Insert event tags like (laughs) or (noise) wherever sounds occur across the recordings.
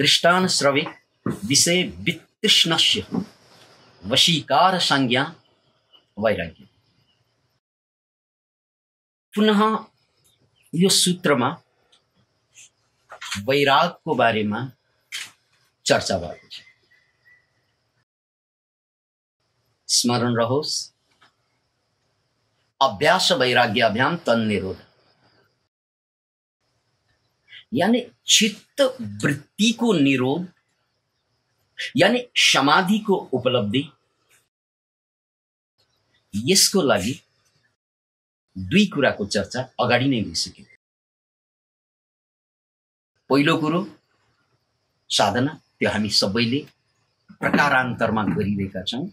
दृष्टान श्रवे विषय वितृष्णस्य वशीकार संज्ञा वैराग्य पुनः यो सूत्रमा वैरागको बारेमा चर्चा भएको छ स्मरण रहोस् अभ्यास वैराग्य अभियान यानि चित्त वृत्ति को निरोध यानी समाधि को उपलब्धि यसको लागि दुई कुराको चर्चा अगाडि नै भइसक्यो पहिलो कुरो साधना त्यो हामी सबैले प्रकारान्तरमा गरिरहेका छौँ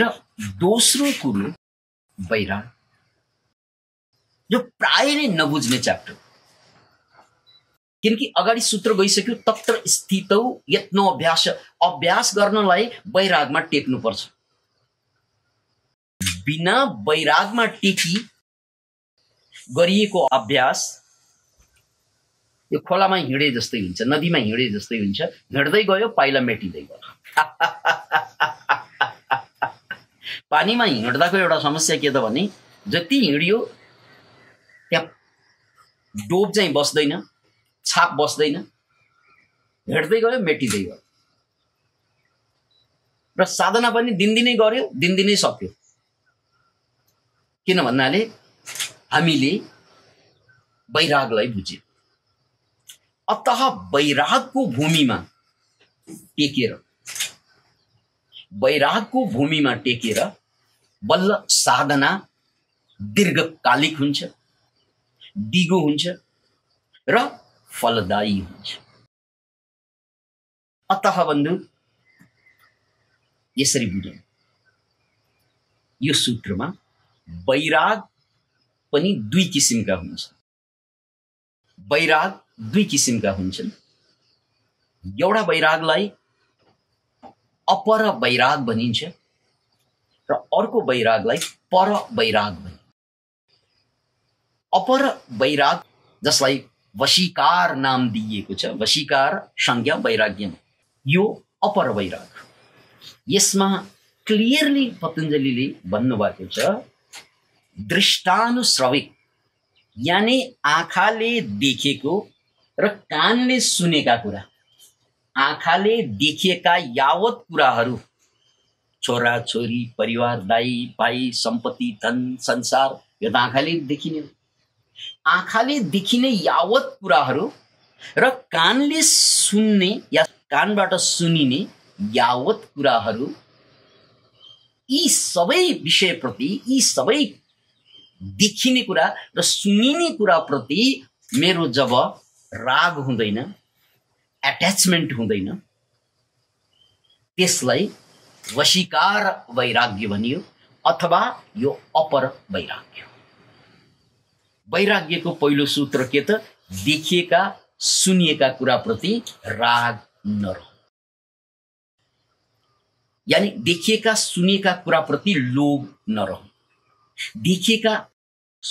र दोस्रो कुरो बैराग जो प्राय नै नबुझ्ने च्याप्टर किनकि अगाडि सूत्र गइसक्यो तत्र स्थितौ यत्नो अभ्यास अभ्यास गर्नलाई वैरागमा टेक्नुपर्छ बिना वैरागमा टेकी गरिएको अभ्यास यो खोलामा हिँडे जस्तै हुन्छ नदीमा हिँडे जस्तै हुन्छ हिँड्दै गयो पाइला मेटिँदै गयो (laughs) पानीमा हिँड्दाको एउटा समस्या के त भने जति हिँड्यो त्यहाँ डोब चाहिँ बस्दैन छाप बस्दैन भेट्दै गयो मेटिँदै गयो र साधना पनि दिनदिनै गऱ्यो दिनदिनै सक्यो किन भन्नाले हामीले वैरागलाई बुझ्यौँ अत वैरागको भूमिमा टेकेर वैरागको भूमिमा टेकेर बल्ल साधना दीर्घकालिक हुन्छ दिगो हुन्छ र फलदायी हुन्छ अत बन्धु यसरी बुझौँ यो सूत्रमा वैराग पनि दुई किसिमका हुन्छ वैराग दुई किसिमका हुन्छन् एउटा वैरागलाई अपर वैराग भनिन्छ र अर्को वैरागलाई पर वैराग भनिन्छ अपर वैराग जसलाई वशीकार नाम दिइएको छ वशीकार संज्ञा वैराग्य यो अपर वैराग यसमा क्लियरली पतञ्जलीले भन्नुभएको छ दृष्टानुश्रविक यानि आँखाले देखेको र कानले सुनेका कुरा आँखाले देखिएका यावत कुराहरू छोरा छोरी परिवार दाई भाइ सम्पत्ति धन संसार यो त आँखाले देखिने हो आँखाले देखिने यावत कुराहरू र कानले सुन्ने या कानबाट सुनिने यावत कुराहरू यी सबै विषयप्रति यी सबै देखिने कुरा र सुनिने कुराप्रति मेरो जब राग हुँदैन एट्याचमेन्ट हुँदैन त्यसलाई वशीकार वैराग्य भनियो अथवा यो अपर वैराग्य वैराग्यको पहिलो सूत्र के त देखिएका सुनिएका कुराप्रति राग नरो यानि देखिएका सुनिएका कुराप्रति लोभ नरह देखिएका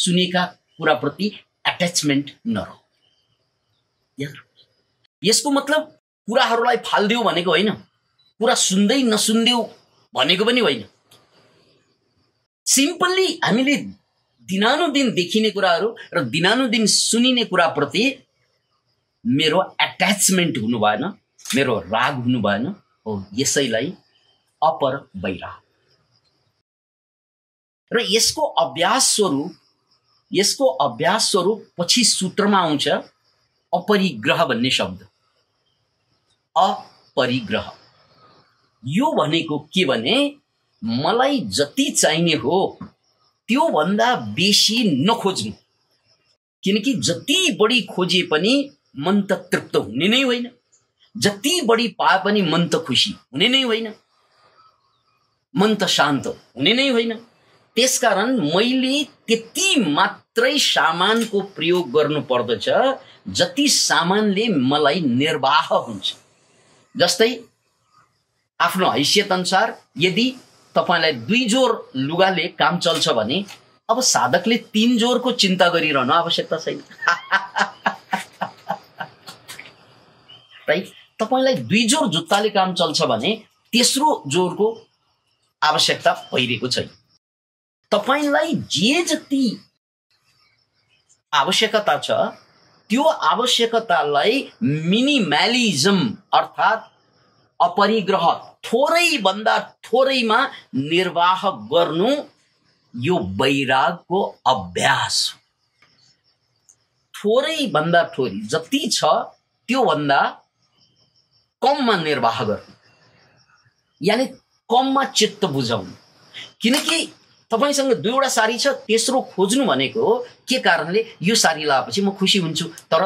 सुनेका कुराप्रति एट्याचमेन्ट नरह यसको मतलब कुराहरूलाई फालिदेऊ भनेको होइन कुरा सुन्दै नसुन्देऊ भनेको पनि होइन सिम्पल्ली हामीले दिनानुदिन देखिने कुराहरू र दिनानुदिन सुनिने कुराप्रति मेरो एट्याचमेन्ट हुनु भएन मेरो राग हुनु भएन हो यसैलाई अपर बैरा र यसको अभ्यास स्वरूप यसको अभ्यास स्वरूप पछि सूत्रमा आउँछ अपरिग्रह भन्ने शब्द अपरिग्रह यो भनेको के भने मलाई जति चाहिने हो त्योभन्दा बेसी नखोज्नु किनकि जति बढी खोजे पनि मन त तृप्त हुने नै होइन जति बढी पाए पनि मन त खुसी हुने नै होइन मन त शान्त हुने नै होइन त्यसकारण मैले त्यति मात्रै सामानको प्रयोग गर्नु पर्दछ जति सामानले मलाई निर्वाह हुन्छ जस्तै आफ्नो हैसियत अनुसार यदि तपाईँलाई दुई जोर लुगाले काम चल्छ भने अब साधकले तिन जोरको चिन्ता गरिरहनु आवश्यकता छैन (laughs) राइट तपाईँलाई दुई जोर जुत्ताले काम चल्छ भने तेस्रो जोरको आवश्यकता भइरहेको छैन तपाईँलाई जे जति आवश्यकता छ त्यो आवश्यकतालाई मिनिम्यालिजम अर्थात् अपरिग्रह थोरैभन्दा थोरैमा निर्वाह गर्नु यो वैरागको अभ्यास हो थोरैभन्दा थोरै जति छ त्योभन्दा कममा निर्वाह गर्नु यानि कममा चित्त बुझाउनु किनकि तपाईँसँग दुईवटा सारी छ तेस्रो खोज्नु भनेको के कारणले यो सारी लगाएपछि म खुसी हुन्छु तर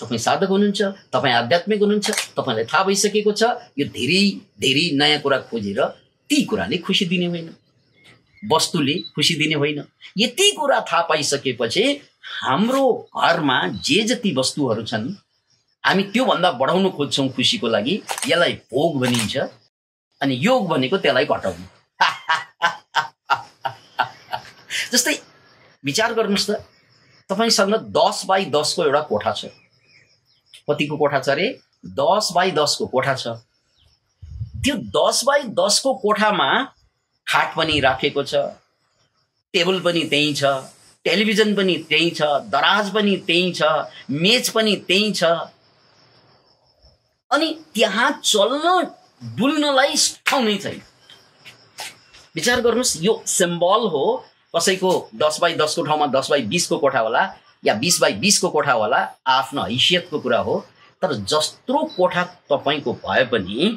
तपाईँ साधक हुनुहुन्छ तपाईँ आध्यात्मिक हुनुहुन्छ तपाईँलाई थाहा भइसकेको छ यो धेरै धेरै नयाँ कुरा खोजेर ती कुराले खुसी दिने होइन वस्तुले खुसी दिने होइन यति कुरा थाहा पाइसकेपछि हाम्रो घरमा जे जति वस्तुहरू छन् हामी त्योभन्दा बढाउन खोज्छौँ खुसीको लागि यसलाई भोग भनिन्छ अनि योग भनेको त्यसलाई घटाउनु (laughs) जस्तै विचार गर्नुहोस् त तपाईँसँग दस बाई दसको एउटा कोठा छ कतिको कोठा छ अरे दस बाई दसको कोठा छ त्यो दस बाई दसको कोठामा खाट पनि राखेको छ टेबल पनि त्यहीँ छ टेलिभिजन पनि त्यहीँ छ दराज पनि त्यहीँ छ मेच पनि त्यहीँ छ अनि त्यहाँ चल्न डुल्नलाई ठाउँ नै छैन विचार गर्नुहोस् यो सिम्बल हो कसैको दस बाई दसको ठाउँमा दस बाई बिसको कोठा होला या बिस बाई बिसको कोठा होला आफ्नो हैसियतको कुरा हो तर जस्तो कोठा तपाईँको भए पनि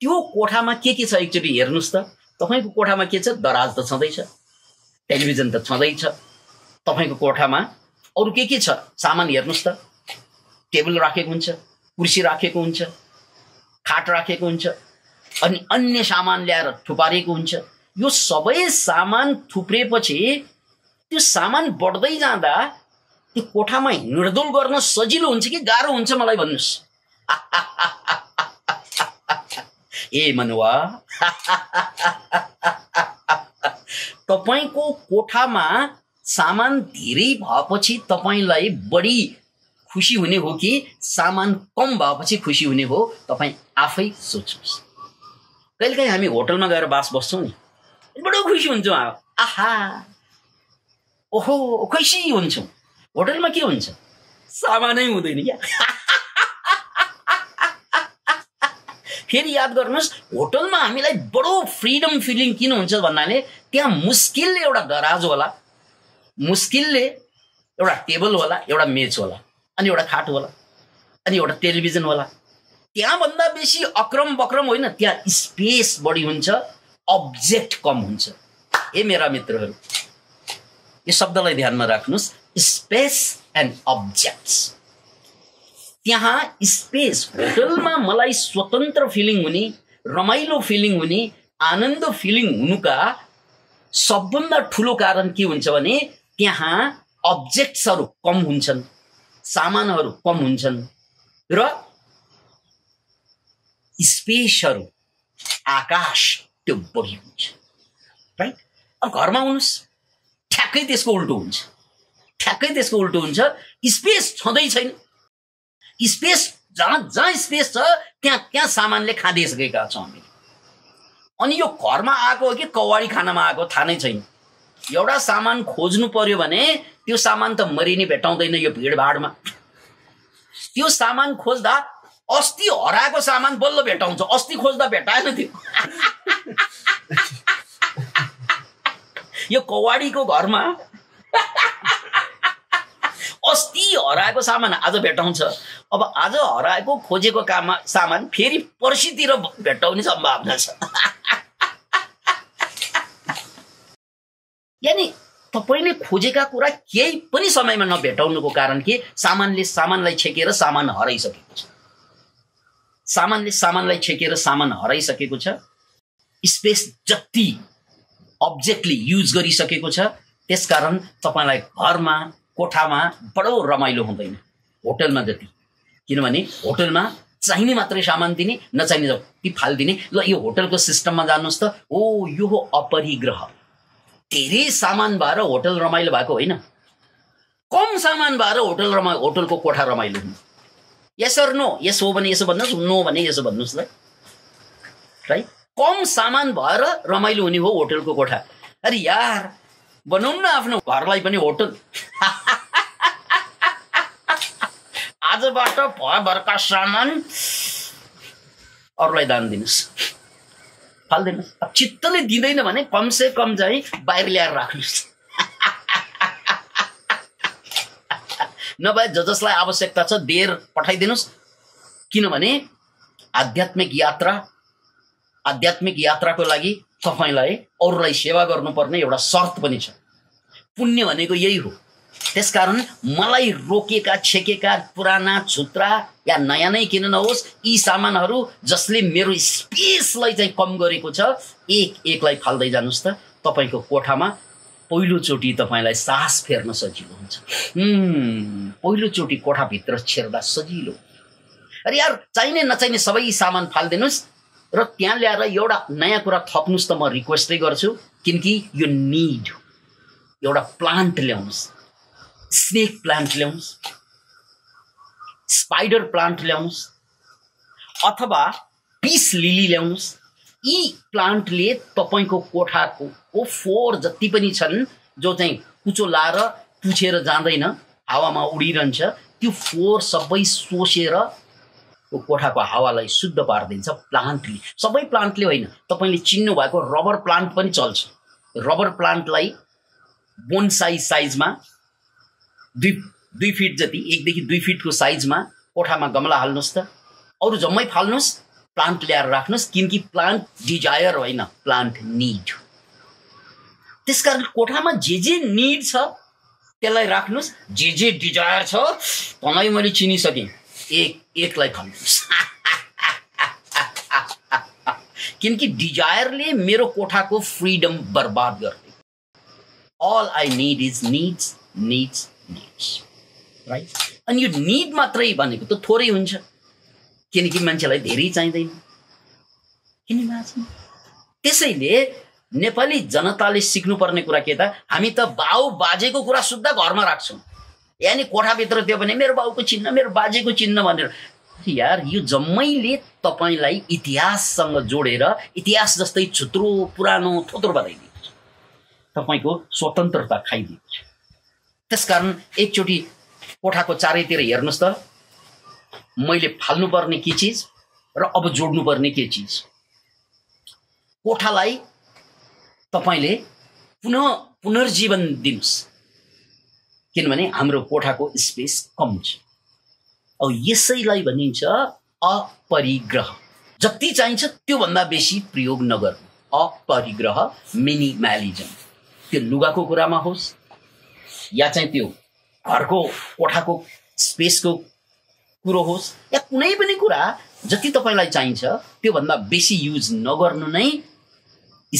त्यो कोठामा के के छ एकचोटि हेर्नुहोस् त तपाईँको कोठामा के छ दराज त छँदैछ टेलिभिजन त छँदैछ तपाईँको कोठामा अरू के के छ सामान हेर्नुहोस् त टेबल राखेको हुन्छ कुर्सी राखेको हुन्छ खाट राखेको हुन्छ अनि अन्य सामान ल्याएर थुपारेको हुन्छ यो सबै सामान थुप्रेपछि त्यो सामान बढ्दै जाँदा त्यो कोठामा हिँडडुल गर्न सजिलो हुन्छ कि गाह्रो हुन्छ मलाई भन्नुहोस् (laughs) ए मनुवा (laughs) तपाईँको कोठामा सामान धेरै भएपछि तपाईँलाई बढी खुसी हुने हो कि सामान कम भएपछि खुसी हुने हो तपाईँ आफै सोच्नुहोस् कहिलेकाहीँ हामी होटलमा गएर बास बस्छौँ नि बडो खुसी हुन्छौँ आहा ओहो कैसी हुन्छौँ होटलमा के हुन्छ सामानै हुँदैन क्या फेरि याद गर्नुहोस् होटलमा हामीलाई बडो फ्रिडम फिलिङ किन हुन्छ भन्नाले त्यहाँ मुस्किलले एउटा दराज होला मुस्किलले एउटा टेबल होला एउटा मेच होला अनि एउटा खाट होला अनि एउटा टेलिभिजन होला त्यहाँभन्दा बेसी अक्रम बक्रम होइन त्यहाँ स्पेस बढी हुन्छ अब्जेक्ट कम हुन्छ ए मेरा मित्रहरू यो शब्दलाई ध्यानमा राख्नुहोस् स्पेस एन्ड अब्जेक्ट्स त्यहाँ स्पेस होटलमा मलाई स्वतन्त्र फिलिङ हुने रमाइलो फिलिङ हुने आनन्द फिलिङ हुनुका सबभन्दा ठुलो कारण के हुन्छ भने त्यहाँ अब्जेक्ट्सहरू कम हुन्छन् सामानहरू कम हुन्छन् र स्पेसहरू आकाश त्यो बढी हुन्छ राइट अब घरमा आउनुहोस् ठ्याक्कै त्यसको उल्टो हुन्छ ठ्याक्कै त्यसको उल्टो हुन्छ स्पेस छँदै छैन स्पेस जहाँ जहाँ स्पेस छ त्यहाँ त्यहाँ सामानले सकेका छौँ हामीले अनि यो घरमा आएको हो कि कवाडी खानामा आएको थाहा नै छैन एउटा सामान खोज्नु पर्यो भने त्यो सामान त मरिने भेटाउँदैन यो भिडभाडमा त्यो सामान खोज्दा अस्ति हराएको सामान बल्ल भेटाउँछ अस्ति खोज्दा भेटाएन त्यो (laughs) यो कवाडीको घरमा अस्ति हराएको सामान आज भेटाउँछ अब आज हराएको खोजेको काममा सामान फेरि पर्सितिर भेटाउने सम्भावना छ यानि तपाईँले खोजेका कुरा केही पनि समयमा नभेटाउनुको कारण के सामानले सामानलाई छेकेर सामान हराइसकेको छ सामानले सामानलाई छेकेर सामान हराइसकेको छ स्पेस जति अब्जेक्टली युज गरिसकेको छ त्यसकारण तपाईँलाई घरमा कोठामा बडो रमाइलो हुँदैन होटलमा जति किनभने होटलमा चाहिने मात्रै सामान दिने नचाहिने जति फालिदिने ल यो होटलको सिस्टममा जानुहोस् त ओ यो हो अपरिग्रह धेरै सामान भएर होटल रमाइलो भएको होइन कम सामान भएर होटल रमा होटलको कोठा रमाइलो हुनु यसर नो यसो हो भने यसो भन्नुहोस् नो भने यसो भन्नुहोस् ल राइट कम सामान भएर रमाइलो हुने हो होटलको कोठा अरे यार बनाउनु न आफ्नो घरलाई पनि होटल (laughs) आजबाट भयो भर्खर सामान अरूलाई दान दिनुहोस् फालिदिनुहोस् अब चित्तले दिँदैन भने कमसे कम चाहिँ बाहिर ल्याएर राख्नुहोस् (laughs) नभए ज जसलाई आवश्यकता छ बेर पठाइदिनुहोस् किनभने आध्यात्मिक यात्रा आध्यात्मिक यात्राको लागि तपाईँलाई अरूलाई सेवा गर्नुपर्ने एउटा शर्त पनि छ पुण्य भनेको यही हो त्यसकारण मलाई रोकेका छेकेका पुराना छुत्रा या नयाँ नै किन नहोस् यी सामानहरू जसले मेरो स्पेसलाई चाहिँ कम गरेको छ एक एकलाई फाल्दै जानुहोस् त तपाईँको कोठामा पहिलोचोटि तपाईँलाई सास फेर्न सजिलो हुन्छ पहिलोचोटि कोठाभित्र छेर्दा सजिलो अरे यार चाहिने नचाहिने सबै सामान फालिदिनुहोस् र त्यहाँ ल्याएर एउटा नयाँ कुरा थप्नुहोस् त म रिक्वेस्टै गर्छु किनकि यो निड एउटा प्लान्ट ल्याउनुहोस् स्नेक प्लान्ट ल्याउनुहोस् स्पाइडर प्लान्ट ल्याउनुहोस् अथवा पिस लिली ल्याउनुहोस् यी प्लान्टले तपाईँको कोठाको को फोहोर जति पनि छन् जो चाहिँ कुचो लाएर पुछेर जाँदैन हावामा उडिरहन्छ त्यो फोहोर सबै सोसेर को कोठाको हावालाई शुद्ध पारिदिन्छ प्लान्टले सबै प्लान्टले होइन तपाईँले चिन्नु भएको रबर प्लान्ट पनि चल्छ रबर प्लान्टलाई बोन साइज साइजमा दुई दुई फिट जति एकदेखि दुई फिटको साइजमा कोठामा गमला हाल्नुहोस् त अरू जम्मै फाल्नुहोस् प्लान्ट ल्याएर राख्नुहोस् किनकि प्लान्ट डिजायर होइन प्लान्ट निड त्यसकारण कोठामा जे जे निड छ त्यसलाई राख्नुहोस् जे जे डिजायर छ तँलाई मैले चिनिसकेँ एक एकलाई खन्नुहोस् किनकि डिजायरले मेरो कोठाको फ्रिडम बर्बाद गर्ने all I need is needs needs needs right अनि यो निड मात्रै भनेको त थोरै हुन्छ किनकि मान्छेलाई धेरै चाहिँदैन किन त्यसैले नेपाली जनताले सिक्नुपर्ने कुरा के त हामी त बाउ बाजेको कुरा सुद्धा घरमा राख्छौँ यानि कोठाभित्र त्यो भने मेरो बाउको चिन्ह मेरो बाजेको चिन्ह भनेर यार यो जम्मैले तपाईँलाई इतिहाससँग जोडेर इतिहास जस्तै छुत्रो पुरानो थोत्रो बनाइदिन्छ छ तपाईँको स्वतन्त्रता खाइदिएको त्यसकारण एकचोटि कोठाको चारैतिर हेर्नुहोस् त मैले फाल्नुपर्ने के चिज र अब जोड्नुपर्ने के चिज कोठालाई तपाईँले पुनः पुनर्जीवन दिनुहोस् किनभने हाम्रो कोठाको स्पेस कम छ अब यसैलाई भनिन्छ अपरिग्रह जति चाहिन्छ त्योभन्दा बेसी प्रयोग नगर्नु अपरिग्रह मिनिमालिजम त्यो लुगाको कुरामा होस् या चाहिँ त्यो घरको कोठाको स्पेसको कुरो होस् या कुनै पनि कुरा जति तपाईँलाई चाहिन्छ त्योभन्दा बेसी युज नगर्नु नै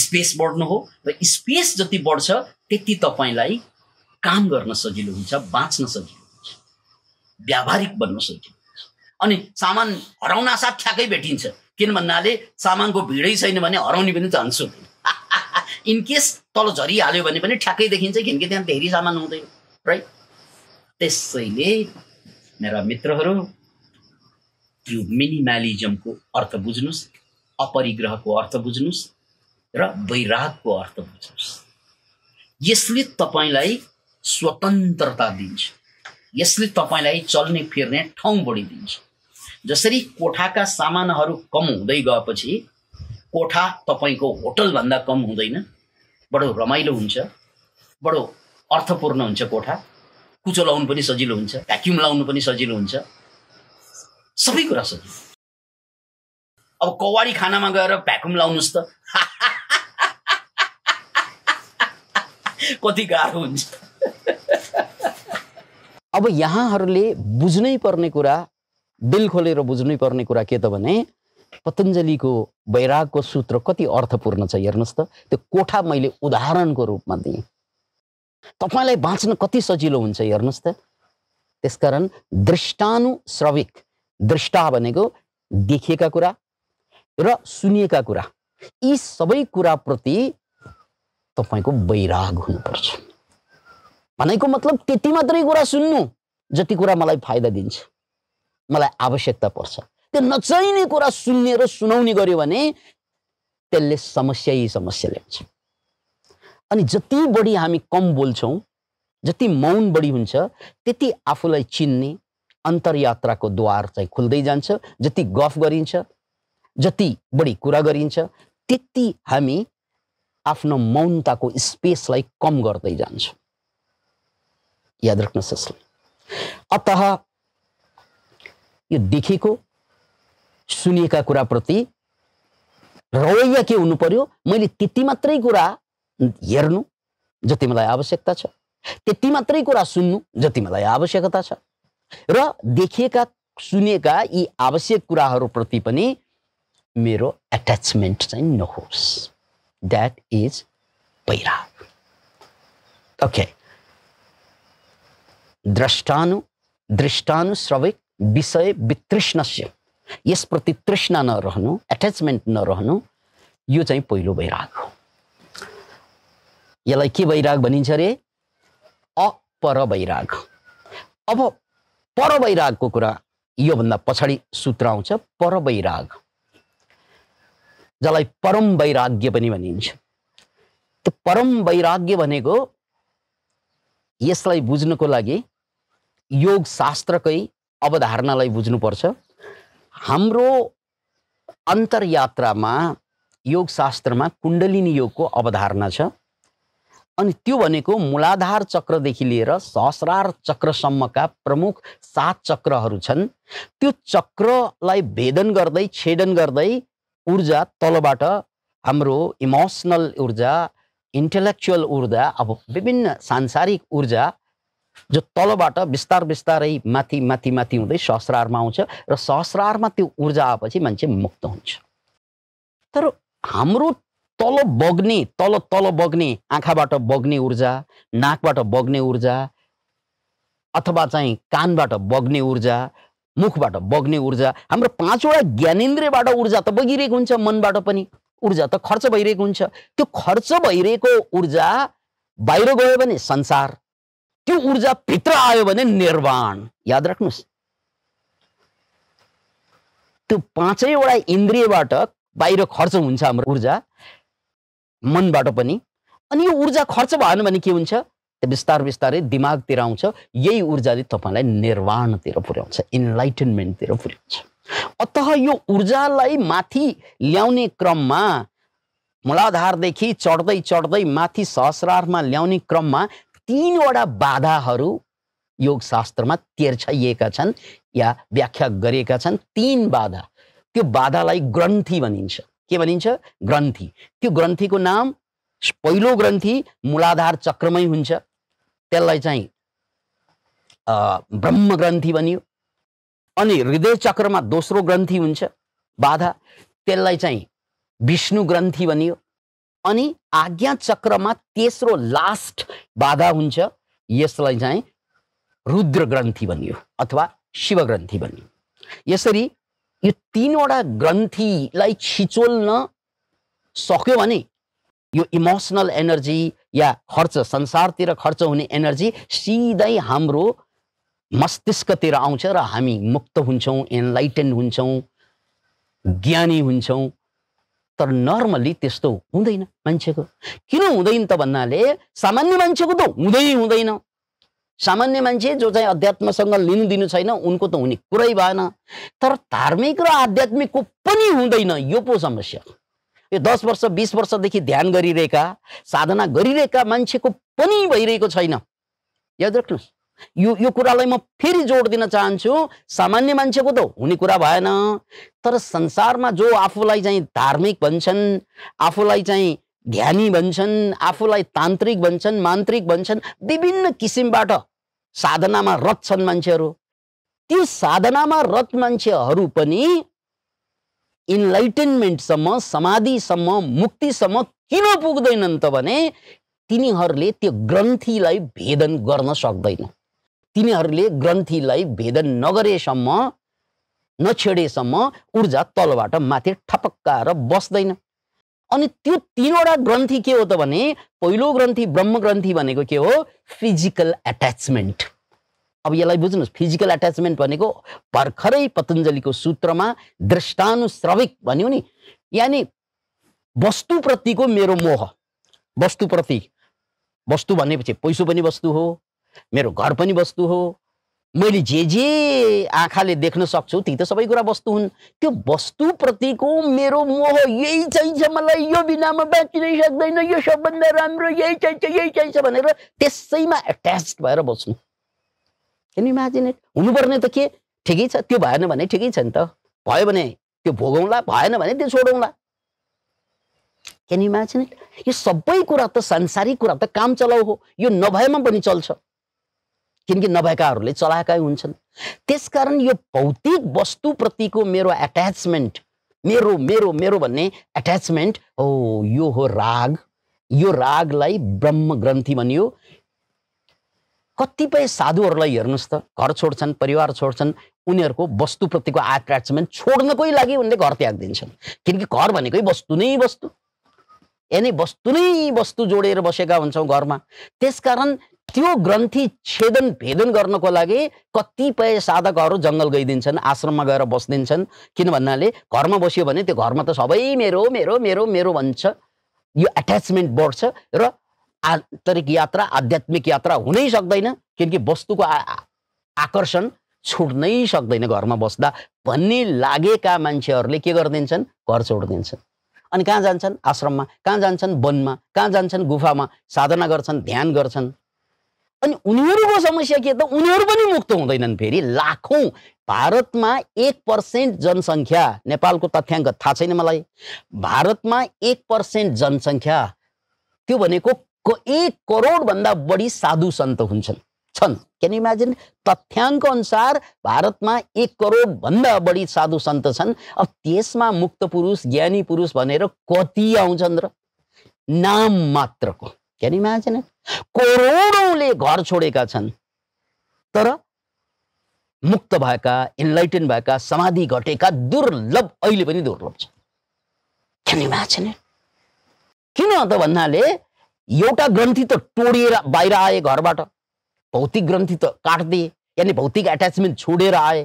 स्पेस बढ्नु हो र स्पेस जति बढ्छ त्यति तपाईँलाई काम गर्न सजिलो हुन्छ बाँच्न सजिलो हुन्छ व्यावहारिक बन्न सजिलो हुन्छ अनि सामान हराउन साथ ठ्याकै भेटिन्छ किन भन्नाले सामानको भिडै छैन भने हराउने पनि चान्स हुँदैन इनकेस (laughs) तल झरिहाल्यो भने पनि ठ्याक्कै देखिन्छ किनकि त्यहाँ धेरै सामान हुँदैन राइट त्यसैले मेरा मित्रहरू त्यो मिनिमालिजमको अर्थ बुझ्नुहोस् अपरिग्रहको अर्थ बुझ्नुहोस् र वैरागको अर्थ बुझ्नुहोस् यसले तपाईँलाई स्वतन्त्रता दिन्छ यसले तपाईँलाई चल्ने फिर्ने ठाउँ बढी दिन्छ जसरी कोठाका सामानहरू कम हुँदै गएपछि कोठा तपाईँको होटलभन्दा कम हुँदैन बडो रमाइलो हुन्छ बडो अर्थपूर्ण हुन्छ कोठा कुचो लाउनु पनि सजिलो हुन्छ भ्याक्युम लाउनु पनि सजिलो हुन्छ सबै कुरा सजिलो अब कवाडी खानामा गएर भ्याकुम लाउनुहोस् त (laughs) कति गाह्रो हुन्छ अब यहाँहरूले बुझ्नै पर्ने कुरा दिल खोलेर बुझ्नै पर्ने कुरा के त भने पतञ्जलिको वैरागको सूत्र कति अर्थपूर्ण छ हेर्नुहोस् त त्यो कोठा मैले उदाहरणको रूपमा दिएँ तपाईँलाई बाँच्न कति सजिलो हुन्छ हेर्नुहोस् त त्यसकारण दृष्टानु श्रविक दृष्टा भनेको देखिएका कुरा र सुनिएका कुरा यी सबै कुराप्रति तपाईँको वैराग हुनुपर्छ भनेको मतलब त्यति मात्रै कुरा सुन्नु जति कुरा मलाई फाइदा दिन्छ मलाई आवश्यकता पर्छ त्यो नचाहिने कुरा सुन्ने र सुनाउने गर्यो भने त्यसले समस्या यही समस्या ल्याउँछ अनि जति बढी हामी कम बोल्छौँ जति मौन बढी हुन्छ त्यति आफूलाई चिन्ने अन्तर्यात्राको द्वार चाहिँ खुल्दै जान्छ जति गफ गरिन्छ जति बढी कुरा गरिन्छ त्यति हामी आफ्नो मौनताको स्पेसलाई कम गर्दै जान्छौँ याद रख्न सक्छौँ अत यो देखेको सुनिएका कुराप्रति रवैया के हुनु पर्यो मैले त्यति मात्रै कुरा हेर्नु जति मलाई आवश्यकता छ त्यति मात्रै कुरा सुन्नु जति मलाई आवश्यकता छ र देखिएका सुनेका यी आवश्यक कुराहरूप्रति पनि मेरो एट्याचमेन्ट चाहिँ नहोस् द्याट इज पैरा ओके द्रष्टानु श्रविक विषय वितृष्णस्य यसप्रति तृष्णा नरहनु एट्याचमेन्ट नरहनु यो चाहिँ पहिलो वैराग हो यसलाई के वैराग भनिन्छ अरे अपर वैराग अब पर वैरागको कुरा योभन्दा पछाडि सूत्र आउँछ पर वैराग जसलाई परम वैराग्य पनि भनिन्छ त्यो परम वैराग्य भनेको यसलाई बुझ्नको लागि योगशास्त्रकै अवधारणालाई बुझ्नुपर्छ हाम्रो अन्तरयात्रामा योगशास्त्रमा कुण्डलिनी योगको अवधारणा छ अनि त्यो भनेको मूलाधार चक्रदेखि लिएर सहस्रार चक्रसम्मका प्रमुख सात चक्रहरू छन् त्यो चक्रलाई भेदन गर्दै छेदन गर्दै ऊर्जा तलबाट हाम्रो इमोसनल ऊर्जा इन्टेलेक्चुअल ऊर्जा अब विभिन्न सांसारिक ऊर्जा जो तलबाट बिस्तार बिस्तारै माथि माथि माथि हुँदै सहस्रारमा आउँछ र सहस्रारमा त्यो ऊर्जा आएपछि मान्छे मुक्त हुन्छ तर हाम्रो तल बग्ने तल तल बग्ने आँखाबाट बग्ने ऊर्जा नाकबाट बग्ने ऊर्जा अथवा चाहिँ कानबाट बग्ने ऊर्जा मुखबाट बग्ने ऊर्जा हाम्रो पाँचवटा ज्ञानेन्द्रियबाट ऊर्जा त बगिरहेको हुन्छ मनबाट पनि ऊर्जा त खर्च भइरहेको हुन्छ त्यो खर्च भइरहेको ऊर्जा बाहिर गयो भने संसार त्यो ऊर्जा भित्र आयो भने निर्वाण याद राख्नुहोस् त्यो पाँचैवटा इन्द्रियबाट बाहिर खर्च हुन्छ हाम्रो ऊर्जा मनबाट पनि अनि यो ऊर्जा खर्च भएन भने के हुन्छ त्यो बिस्तार बिस्तारै दिमागतिर आउँछ यही ऊर्जाले तपाईँलाई निर्वाणतिर पुर्याउँछ इन्लाइटनमेन्टतिर पुर्याउँछ अत यो ऊर्जालाई माथि ल्याउने क्रममा मूलाधारदेखि चढ्दै चढ्दै माथि सहस्रारमा ल्याउने क्रममा तिनवटा बाधाहरू योगशास्त्रमा तेर्छाइएका छन् या व्याख्या गरिएका छन् तिन बाधा त्यो बाधालाई ग्रन्थी भनिन्छ के भनिन्छ ग्रन्थी त्यो ग्रन्थीको नाम पहिलो ग्रन्थी मूलाधार चक्रमै हुन्छ त्यसलाई चाहिँ ब्रह्म ग्रन्थी भनियो अनि हृदय चक्रमा दोस्रो ग्रन्थी हुन्छ बाधा त्यसलाई चाहिँ विष्णु ग्रन्थी भनियो अनि आज्ञा चक्रमा तेस्रो लास्ट बाधा हुन्छ यसलाई चाहिँ रुद्र ग्रन्थि भनियो अथवा शिव ग्रन्थि भनियो यसरी यो तिनवटा ग्रन्थीलाई छिचोल्न सक्यो भने यो इमोसनल एनर्जी या खर्च संसारतिर खर्च हुने एनर्जी सिधै हाम्रो मस्तिष्कतिर आउँछ र हामी मुक्त हुन्छौँ एनलाइटेन हुन्छौँ ज्ञानी हुन्छौँ तर नर्मल्ली त्यस्तो हुँदैन मान्छेको किन हुँदैन त भन्नाले सामान्य मान्छेको त हुँदै हुँदैन सामान्य मान्छे जो चाहिँ अध्यात्मसँग लिनु दिनु छैन उनको त हुने कुरै भएन तर धार्मिक र आध्यात्मिकको पनि हुँदैन यो पो समस्या यो दस वर्ष बिस वर्षदेखि ध्यान गरिरहेका साधना गरिरहेका मान्छेको पनि भइरहेको छैन याद राख्नुहोस् यो यो कुरालाई म फेरि जोड दिन चाहन्छु सामान्य मान्छेको त हुने कुरा भएन तर संसारमा जो आफूलाई चाहिँ धार्मिक भन्छन् आफूलाई चाहिँ ध्यानी भन्छन् आफूलाई तान्त्रिक भन्छन् मान्त्रिक भन्छन् विभिन्न किसिमबाट साधनामा रत छन् मान्छेहरू त्यो साधनामा रत मान्छेहरू पनि इन्लाइटेनमेन्टसम्म समाधिसम्म मुक्तिसम्म किन पुग्दैनन् त भने तिनीहरूले त्यो ग्रन्थीलाई भेदन गर्न सक्दैनन् तिनीहरूले ग्रन्थीलाई भेदन नगरेसम्म नछेडेसम्म ऊर्जा तलबाट माथि ठपक्काएर बस्दैन अनि त्यो तिनवटा ग्रन्थी के हो त भने पहिलो ग्रन्थी ब्रह्म ग्रन्थी भनेको के हो फिजिकल एट्याचमेन्ट अब यसलाई बुझ्नुहोस् फिजिकल एट्याचमेन्ट भनेको भर्खरै पतञ्जलिको सूत्रमा दृष्टानुश्रविक भन्यो नि यानि वस्तुप्रतिको मेरो मोह वस्तुप्रति वस्तु भनेपछि पैसो पनि वस्तु हो मेरो घर पनि वस्तु हो मैले जे जे आँखाले देख्न सक्छु ती त सबै कुरा वस्तु हुन् त्यो वस्तुप्रतिको मेरो मोह यही चाहिन्छ मलाई यो बिनामा बाँचिनै सक्दैन यो सबभन्दा राम्रो यही चाहिन्छ यही चाहिन्छ भनेर त्यसैमा एट्याच भएर बस्नु किन इमाजिनेट हुनुपर्ने त के ठिकै छ त्यो भएन भने ठिकै छ नि त भयो भने त्यो भोगौँला भएन भने त्यो छोडौँला क्यान इमाजिनेट यो सबै कुरा त सांसारिक कुरा त काम चलाउ हो यो नभएमा पनि चल्छ किनकि नभएकाहरूले चलाएकै हुन्छन् त्यसकारण यो भौतिक वस्तुप्रतिको मेरो एट्याचमेन्ट मेरो मेरो मेरो भन्ने एट्याचमेन्ट हो यो हो राग यो रागलाई ब्रह्म ग्रन्थि भनियो कतिपय साधुहरूलाई हेर्नुहोस् त घर छोड्छन् परिवार छोड्छन् उनीहरूको वस्तुप्रतिको एट्याचमेन्ट छोड्नकै लागि उनले घर त्याग दिन्छन् किनकि घर भनेकै वस्तु नै वस्तु यानि वस्तु नै वस्तु जोडेर बसेका हुन्छौँ घरमा त्यसकारण त्यो ग्रन्थि छेदन भेदन गर्नको लागि कतिपय साधकहरू जङ्गल गइदिन्छन् आश्रममा गएर बस्दिन्छन् किन भन्नाले घरमा बस्यो भने त्यो घरमा त सबै मेरो मेरो मेरो मेरो भन्छ यो एट्याचमेन्ट बढ्छ र आन्तरिक यात्रा आध्यात्मिक यात्रा हुनै सक्दैन किनकि वस्तुको आकर्षण छोड्नै सक्दैन घरमा बस्दा भन्ने लागेका मान्छेहरूले के गरिदिन्छन् घर छोडिदिन्छन् अनि कहाँ जान्छन् आश्रममा कहाँ जान्छन् वनमा कहाँ जान्छन् गुफामा साधना गर्छन् ध्यान गर्छन् अनि उनीहरूको समस्या के त उनीहरू पनि मुक्त हुँदैनन् फेरि लाखौँ भारतमा एक पर्सेन्ट जनसङ्ख्या नेपालको तथ्याङ्क थाहा छैन मलाई भारतमा एक पर्सेन्ट जनसङ्ख्या त्यो भनेको एक करोडभन्दा बढी साधु सन्त हुन्छन् छन् क्यान इमेजिन तथ्याङ्क अनुसार भारतमा एक करोडभन्दा बढी साधु सन्त छन् अब त्यसमा मुक्त पुरुष ज्ञानी पुरुष भनेर कति आउँछन् र नाम मात्रको क्यान इमेजिन करोड सबै घर छोडेका छन् तर मुक्त भएका इन्लाइटेन भएका समाधि घटेका दुर्लभ अहिले पनि दुर्लभ छ किन त भन्नाले एउटा ग्रन्थि त टोडिएर बाहिर आए घरबाट भौतिक ग्रन्थि त काटिदिए यानि भौतिक एट्याचमेन्ट छोडेर आए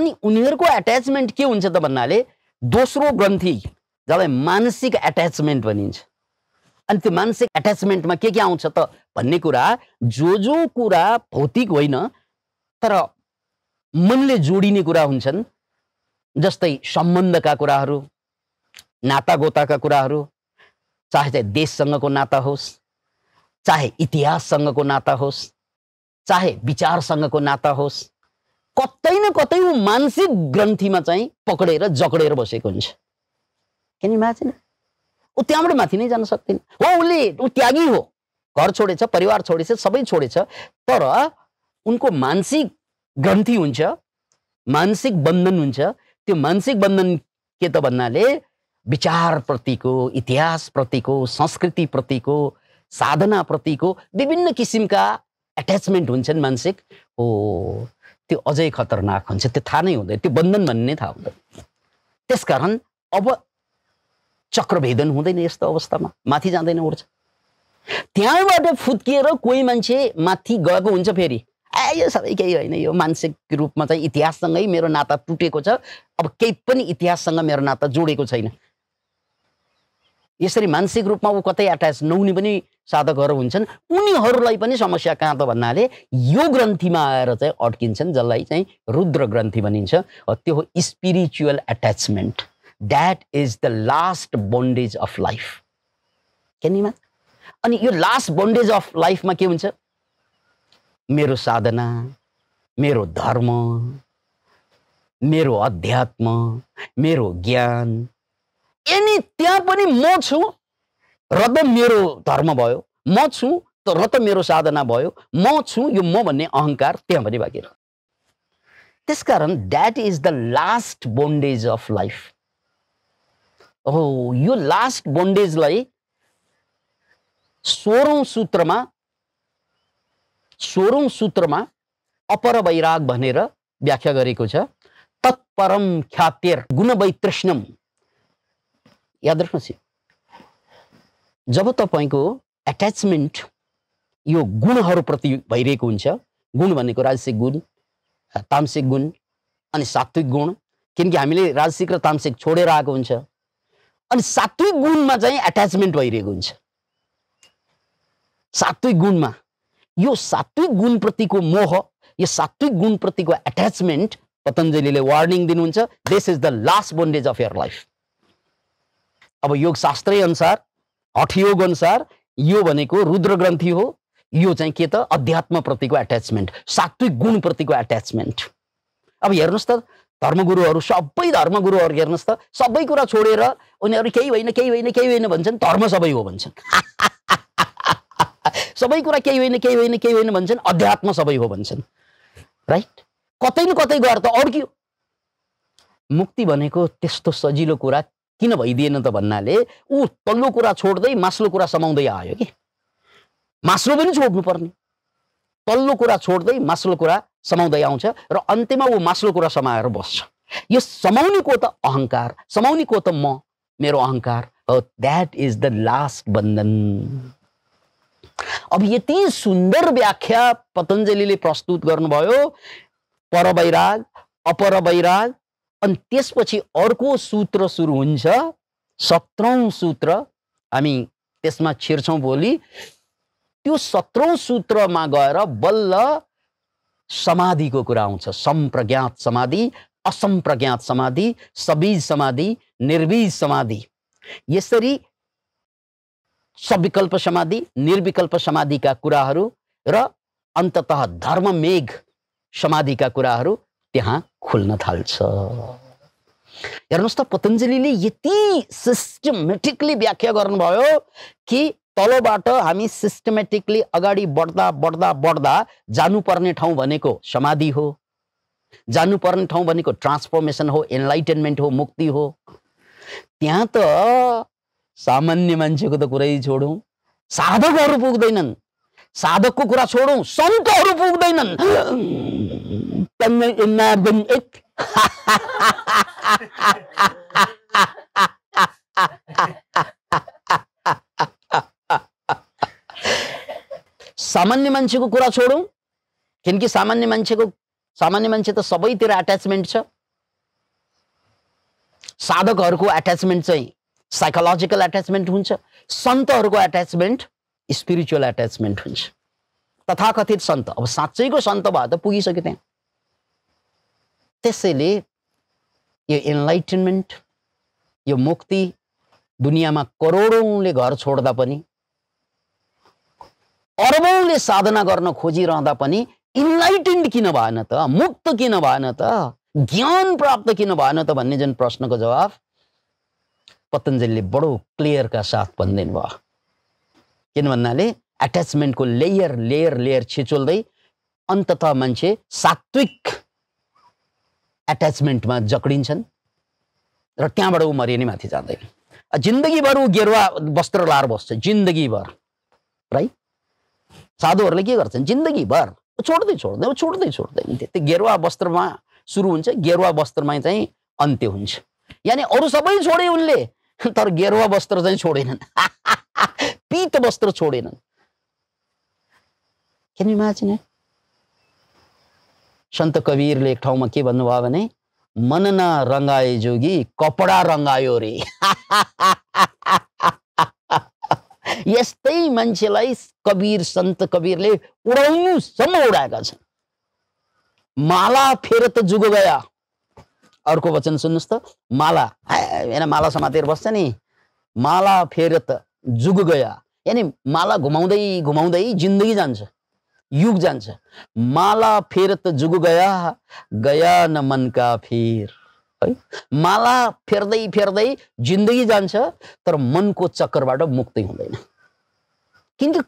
अनि उनीहरूको एट्याचमेन्ट के हुन्छ त भन्नाले दोस्रो ग्रन्थि जसलाई मानसिक एट्याचमेन्ट भनिन्छ अनि त्यो मानसिक एट्याचमेन्टमा के के आउँछ त भन्ने कुरा जो जो कुरा भौतिक होइन तर मनले जोडिने कुरा हुन्छन् जस्तै सम्बन्धका कुराहरू नातागोताका कुराहरू चाहे चाहिँ देशसँगको नाता होस् चाहे इतिहाससँगको नाता होस् चाहे विचारसँगको नाता होस् कतै न कतै ऊ मानसिक ग्रन्थीमा चाहिँ पक्रेर जकडेर बसेको हुन्छ किन ऊ त्यहाँबाट माथि नै जान सक्दैन हो उसले ऊ त्यागी हो घर छोडेछ परिवार छोडेछ सबै छोडेछ तर उनको मानसिक ग्रन्थि हुन्छ मानसिक बन्धन हुन्छ त्यो मानसिक बन्धन के त भन्नाले विचारप्रतिको इतिहासप्रतिको संस्कृतिप्रतिको साधनाप्रतिको विभिन्न किसिमका एट्याचमेन्ट हुन्छन् मानसिक हो त्यो अझै खतरनाक हुन्छ त्यो थाहा नै हुँदैन त्यो बन्धन भन्ने नै थाहा हुँदैन त्यसकारण अब चक्रभेदन हुँदैन यस्तो अवस्थामा माथि जाँदैन उठ्छ त्यहाँबाट फुत्किएर कोही मान्छे माथि गएको हुन्छ फेरि ए यो सबै केही होइन यो मानसिक रूपमा चाहिँ इतिहाससँगै मेरो नाता टुटेको छ अब केही पनि इतिहाससँग मेरो नाता जोडेको छैन यसरी मानसिक रूपमा ऊ कतै एट्याच नहुने पनि साधकहरू हुन्छन् उनीहरूलाई पनि समस्या कहाँ त भन्नाले यो ग्रन्थीमा आएर चाहिँ अड्किन्छन् जसलाई चाहिँ रुद्र ग्रन्थी भनिन्छ त्यो हो spiritual attachment that is the last bondage of life क्यानिमा अनि यो लास्ट बोन्डेज अफ लाइफमा के हुन्छ मेरो साधना मेरो धर्म मेरो अध्यात्म मेरो ज्ञान यनि त्यहाँ पनि म छु र त मेरो धर्म भयो म छु र त मेरो साधना भयो म छु यो म भन्ने अहङ्कार त्यहाँ पनि बाँकी रह त्यसकारण that is the last bondage of life हो यो लास्ट बन्डेजलाई सोह्रौँ सूत्रमा सोह्रौँ सूत्रमा अपर वैराग भनेर व्याख्या गरेको छ तत्परम ख्यातेर गुण वैतृष्णम याद राख्नुहोस् जब तपाईँको एट्याचमेन्ट यो गुणहरूप्रति भइरहेको हुन्छ गुण भनेको राजसिक गुण तामसिक गुण अनि सात्विक गुण किनकि हामीले राजसिक र तामसिक छोडेर आएको हुन्छ अनि सात्विक गुणमा चाहिँ एट्याचमेन्ट भइरहेको हुन्छ सात्विक गुणमा यो सात्विक गुणप्रतिको मोह यो सात्विक गुणप्रतिको एट्याचमेन्ट पतञ्जलीले वार्निङ दिनुहुन्छ this is the last bondage of your life अब योग योगशास्त्रै अनुसार हठयोग अनुसार यो भनेको रुद्र ग्रन्थि हो यो चाहिँ के त अध्यात्मप्रतिको एट्याचमेन्ट सात्विक गुणप्रतिको एट्याचमेन्ट अब हेर्नुहोस् त धर्मगुरुहरू सबै धर्मगुरुहरू हेर्नुहोस् त सबै कुरा छोडेर उनीहरू केही होइन केही होइन केही होइन भन्छन् धर्म सबै हो भन्छन् (laughs) सबै कुरा केही होइन केही होइन केही होइन भन्छन् अध्यात्म सबै हो भन्छन् राइट कतै न कतै गएर त अड्कियो मुक्ति भनेको त्यस्तो सजिलो कुरा किन भइदिएन त भन्नाले ऊ तल्लो कुरा छोड्दै मास्लो कुरा समाउँदै आयो कि मास्लो पनि छोड्नुपर्ने तल्लो कुरा छोड्दै मास्लो कुरा समाउँदै आउँछ र अन्त्यमा ऊ मास्लो कुरा समाएर बस्छ यो समाउनेको त अहङ्कार समाउनेको त म मेरो अहङ्कार हो द्याट इज द लास्ट बन्धन अब यति सुन्दर व्याख्या पतञ्जलिले प्रस्तुत गर्नुभयो पर वैराग अपर वैराग अनि त्यसपछि अर्को सूत्र सुरु हुन्छ सत्रौँ सूत्र हामी त्यसमा छिर्छौँ भोलि त्यो सत्रौँ सूत्रमा गएर बल्ल समाधि को कुछ आज्ञात समाधि असंप्रज्ञात समाधि सबीज समाधि निर्बीज समाधि इसी सविकल्प समाधि निर्विकल्प का कुछ र धर्म मेघ समाधि का कुछ खुल थाल हेन पतंजलि ने ये सीस्टमेटिकली व्याख्या गर्नुभयो कि तलबाट हामी सिस्टमेटिकली अगाडि बढ्दा बढ्दा बढ्दा जानुपर्ने ठाउँ भनेको समाधि हो जानुपर्ने ठाउँ भनेको ट्रान्सफर्मेसन हो एनलाइटेनमेन्ट हो मुक्ति हो त्यहाँ त सामान्य मान्छेको त कुरै छोडौँ साधकहरू पुग्दैनन् साधकको कुरा छोडौँ सन्तहरू पुग्दैनन् (laughs) सामान्य मान्छेको कुरा छोडौँ किनकि सामान्य मान्छेको सामान्य मान्छे त सबैतिर एट्याचमेन्ट छ साधकहरूको एट्याचमेन्ट चाहिँ साइकोलोजिकल एट्याचमेन्ट हुन्छ सन्तहरूको एट्याचमेन्ट स्पिरिचुअल एट्याचमेन्ट हुन्छ तथाकथित सन्त अब साँच्चैको सन्त भए त पुगिसक्यो त्यहाँ त्यसैले यो इन्लाइटनमेन्ट यो मुक्ति दुनियाँमा करोडौँले घर छोड्दा पनि अरबौँले साधना गर्न खोजिरहँदा पनि इन्लाइटेन्ड किन भएन त मुक्त किन भएन त ज्ञान प्राप्त किन भएन त भन्ने जुन प्रश्नको जवाब पतञ्जलिले बडो क्लियरका साथ भनिदिनु भयो किन भन्नाले एट्याचमेन्टको लेयर लेयर लेयर छिचोल्दै अन्तत मान्छे सात्विक एट्याचमेन्टमा जकडिन्छन् र त्यहाँबाट ऊ मरिने माथि जाँदैन जिन्दगीभर ऊ गेरुवा वस्त्र लाएर बस्छ जिन्दगीभर राइट साधुहरूले के गर्छन् जिन्दगीभर छोड्दै छोड्दै छोड्दै छोड्दै त्यो गेरुवा वस्त्रमा सुरु हुन्छ गेरुवा वस्त्रमा चाहिँ अन्त्य हुन्छ यानि अरू सबै छोडे उनले तर गेरुवा वस्त्र चाहिँ छोडेनन् (laughs) पित वस्त्र छोडेनन् सन्त कवीरले एक ठाउँमा के भन्नुभयो भने मन न रङ्गाए जोगी कपडा रङ्गायो रे (laughs) यस्तै मान्छेलाई कवीर सन्त कवीरले उडाउनुसम्म उडाएका छन् माला फेर त जुग गया अर्को वचन सुन्नुहोस् त माला होइन माला समातेर बस्छ नि माला फेर त जुग गया यानि माला घुमाउँदै घुमाउँदै जिन्दगी जान्छ युग जान्छ माला फेर त जुग गया गया न मनका फेर है माला फेर्दै फेर्दै जिन्दगी जान्छ तर मनको चक्करबाट मुक्ति हुँदैन किनकि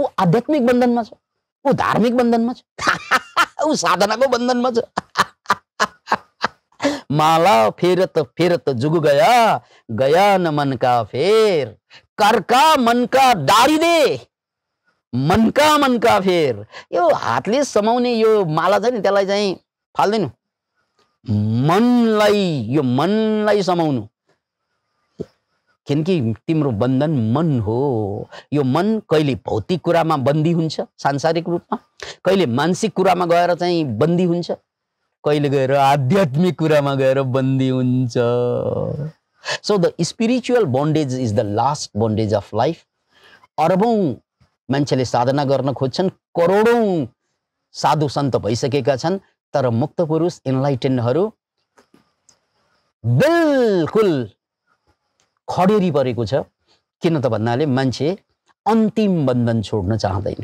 ऊ आध्यात्मिक बन्धनमा छ ऊ धार्मिक बन्धनमा छ (laughs) ऊ साधनाको बन्धनमा छ (laughs) माला फेर त फेर त जुग गया गया न मनका फेर कर्का मनका दे मनका मनका फेर यो हातले समाउने यो माला छ नि त्यसलाई चाहिँ फाल्दैनु मनलाई यो मनलाई समाउनु किनकि तिम्रो बन्धन मन हो यो मन कहिले भौतिक कुरामा बन्दी हुन्छ सांसारिक रूपमा कहिले मानसिक कुरामा गएर चाहिँ बन्दी हुन्छ कहिले गएर आध्यात्मिक कुरामा गएर बन्दी हुन्छ so the spiritual bondage is the last bondage of life अरबौँ मान्छेले साधना गर्न खोज्छन् करोडौँ साधु सन्त भइसकेका छन् तर मुक्त पुरुष इन्लाइटेनहरू बिल्कुल खडेरी परेको छ किन त भन्नाले मान्छे अन्तिम बन्धन छोड्न चाहँदैन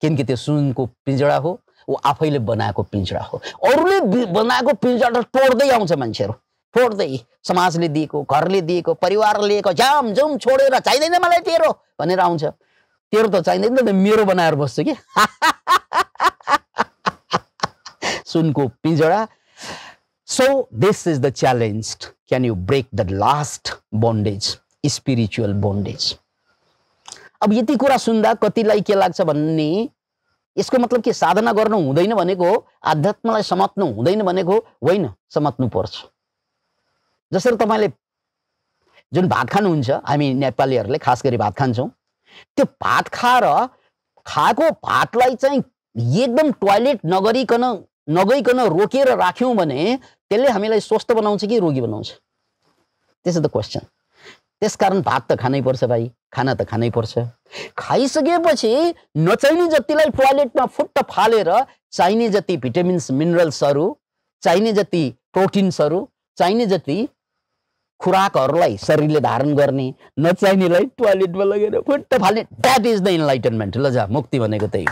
किनकि त्यो सुनको पिँजडा हो ऊ आफैले बनाएको पिँजडा हो अरूले बनाएको पिँजडा टोड्दै आउँछ मान्छेहरू तोड्दै समाजले दिएको घरले दिएको परिवारले लिएको जाम झुम छोडेर चाहिँदैन मलाई तेरो भनेर आउँछ तेरो त चाहिँदैन त मेरो बनाएर बस्छु कि (laughs) सुनको पिँजडा so this is the challenge can you break the last bondage spiritual bondage अब यति कुरा सुन्दा कतिलाई के लाग्छ भन्ने यसको मतलब के साधना गर्नु हुँदैन भनेको हो आध्यात्मलाई समात्नु हुँदैन भनेको होइन पर्छ जसरी तपाईँले जुन भात खानुहुन्छ हामी नेपालीहरूले खास गरी भात खान्छौँ त्यो भात खाएर खाएको भातलाई चाहिँ एकदम टोयलेट नगरीकन नगइकन रोकेर राख्यौँ भने त्यसले हामीलाई स्वस्थ बनाउँछ कि रोगी बनाउँछ त्यसो त द क्वेसन त्यसकारण भात त खानै पर्छ भाइ खाना त खानै पर्छ खाइसकेपछि नचाहिने जतिलाई टोयलेटमा फुट्ट फालेर चाहिने जति भिटामिन्स मिनरल्सहरू चाहिने जति प्रोटिन्सहरू चाहिने जति खुराकहरूलाई शरीरले धारण गर्ने नचाहिनेलाई टोयलेटमा लगेर फुट्ट फाल्ने द्याट इज द इन्लाइटनमेन्ट ल जा मुक्ति भनेको त्यही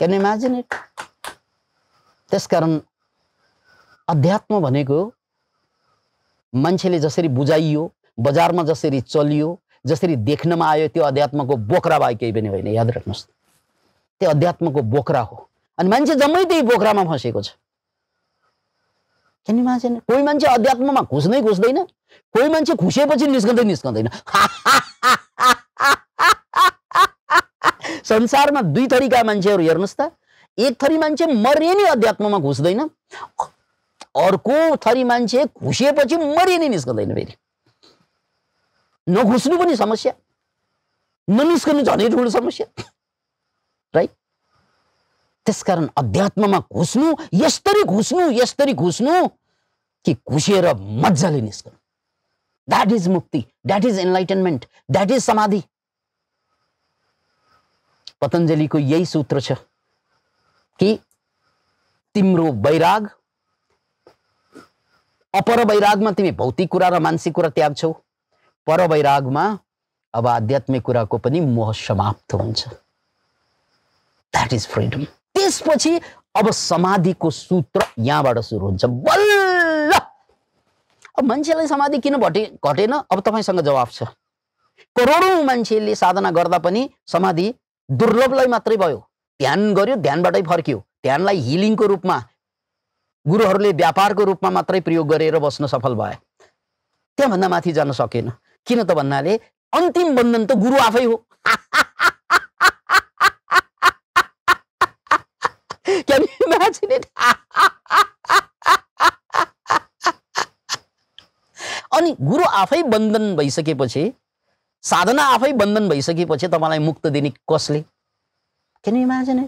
क्यान इमेजिन इट त्यसकारण अध्यात्म भनेको मान्छेले जसरी बुझाइयो बजारमा जसरी चलियो जसरी देख्नमा आयो त्यो अध्यात्मको बोक्रा भए केही पनि होइन याद राख्नुहोस् त्यो अध्यात्मको बोक्रा हो अनि मान्छे जम्मै त्यही बोक्रामा फँसेको छ कोही मान्छे अध्यात्ममा घुस्नै घुस्दैन कोही मान्छे खुसेपछि निस्कँदै निस्कँदैन (laughs) संसारमा दुई थरीका मान्छेहरू हेर्नुहोस् त एक थरी मान्छे मरे नि अध्यात्ममा घुस्दैन अर्को थरी मान्छे घुसिएपछि मरि नै निस्कँदैन फेरि नघुस्नु पनि समस्या ननिस्कनु झनै ठुलो समस्या राइट त्यसकारण अध्यात्ममा घुस्नु यसरी घुस्नु यसरी घुस्नु कि घुसिएर मजाले निस्कनु द्याट इज मुक्ति that is enlightenment that is समाधि पतञ्जलिको यही सूत्र छ कि तिम्रो वैराग अपर वैरागमा तिमी भौतिक कुरा र मानसिक कुरा त्याग्छौ पर वैरागमा अब आध्यात्मिक कुराको पनि मोह समाप्त हुन्छ द्याट इज फ्रिडम त्यसपछि अब समाधिको सूत्र यहाँबाट सुरु हुन्छ बल्ल अब मान्छेलाई समाधि किन घटे घटेन अब तपाईँसँग जवाब छ करोडौँ मान्छेले साधना गर्दा पनि समाधि दुर्लभलाई मात्रै भयो ध्यान गर्यो ध्यानबाटै फर्कियो ध्यानलाई हिलिङको रूपमा गुरुहरूले व्यापारको रूपमा मात्रै प्रयोग गरेर बस्न सफल भए त्यहाँभन्दा माथि जान सकेन किन त भन्नाले अन्तिम बन्धन त गुरु आफै हो अनि गुरु आफै बन्धन भइसकेपछि साधना आफै बन्धन भइसकेपछि तपाईँलाई मुक्त दिने कसले क्यान इमेजिन